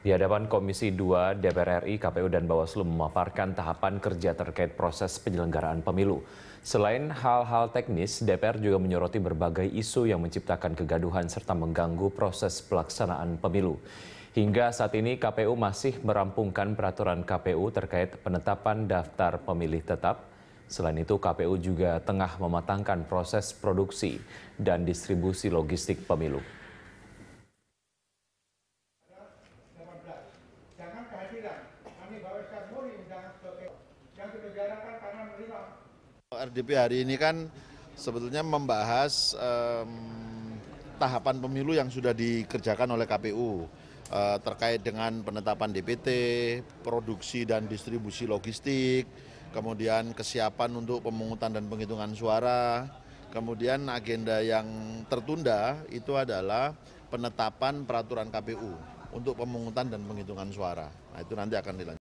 Di hadapan Komisi 2 DPR RI, KPU dan Bawaslu memaparkan tahapan kerja terkait proses penyelenggaraan pemilu. Selain hal-hal teknis, DPR juga menyoroti berbagai isu yang menciptakan kegaduhan serta mengganggu proses pelaksanaan pemilu. Hingga saat ini KPU masih merampungkan peraturan KPU terkait penetapan daftar pemilih tetap. Selain itu KPU juga tengah mematangkan proses produksi dan distribusi logistik pemilu. RDP hari ini kan sebetulnya membahas um, tahapan pemilu yang sudah dikerjakan oleh KPU uh, eh, terkait dengan penetapan DPT, produksi dan distribusi logistik, kemudian kesiapan untuk pemungutan dan penghitungan suara, kemudian agenda yang tertunda itu adalah penetapan peraturan KPU untuk pemungutan dan penghitungan suara nah itu nanti akan dilanjutkan